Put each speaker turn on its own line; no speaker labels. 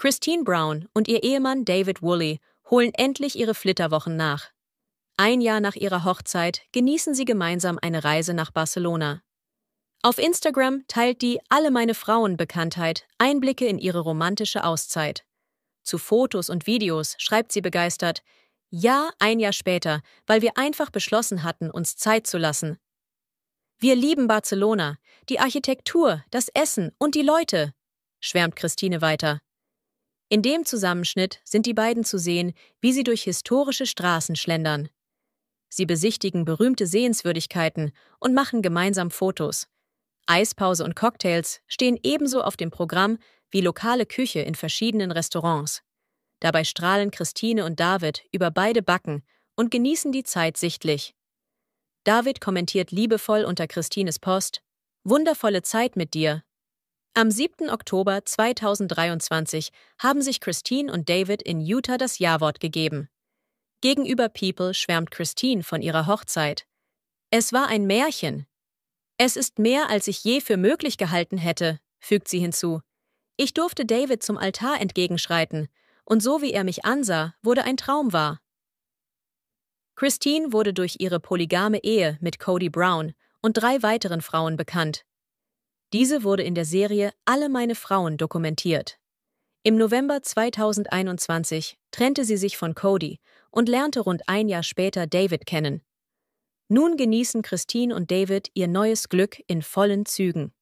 Christine Brown und ihr Ehemann David Woolley holen endlich ihre Flitterwochen nach. Ein Jahr nach ihrer Hochzeit genießen sie gemeinsam eine Reise nach Barcelona. Auf Instagram teilt die Alle meine Frauen Bekanntheit Einblicke in ihre romantische Auszeit. Zu Fotos und Videos schreibt sie begeistert, ja, ein Jahr später, weil wir einfach beschlossen hatten, uns Zeit zu lassen. Wir lieben Barcelona, die Architektur, das Essen und die Leute, schwärmt Christine weiter. In dem Zusammenschnitt sind die beiden zu sehen, wie sie durch historische Straßen schlendern. Sie besichtigen berühmte Sehenswürdigkeiten und machen gemeinsam Fotos. Eispause und Cocktails stehen ebenso auf dem Programm wie lokale Küche in verschiedenen Restaurants. Dabei strahlen Christine und David über beide Backen und genießen die Zeit sichtlich. David kommentiert liebevoll unter Christines Post: Wundervolle Zeit mit dir, am 7. Oktober 2023 haben sich Christine und David in Utah das Ja-Wort gegeben. Gegenüber People schwärmt Christine von ihrer Hochzeit. Es war ein Märchen. Es ist mehr, als ich je für möglich gehalten hätte, fügt sie hinzu. Ich durfte David zum Altar entgegenschreiten, und so wie er mich ansah, wurde ein Traum wahr. Christine wurde durch ihre polygame Ehe mit Cody Brown und drei weiteren Frauen bekannt, diese wurde in der Serie Alle meine Frauen dokumentiert. Im November 2021 trennte sie sich von Cody und lernte rund ein Jahr später David kennen. Nun genießen Christine und David ihr neues Glück in vollen Zügen.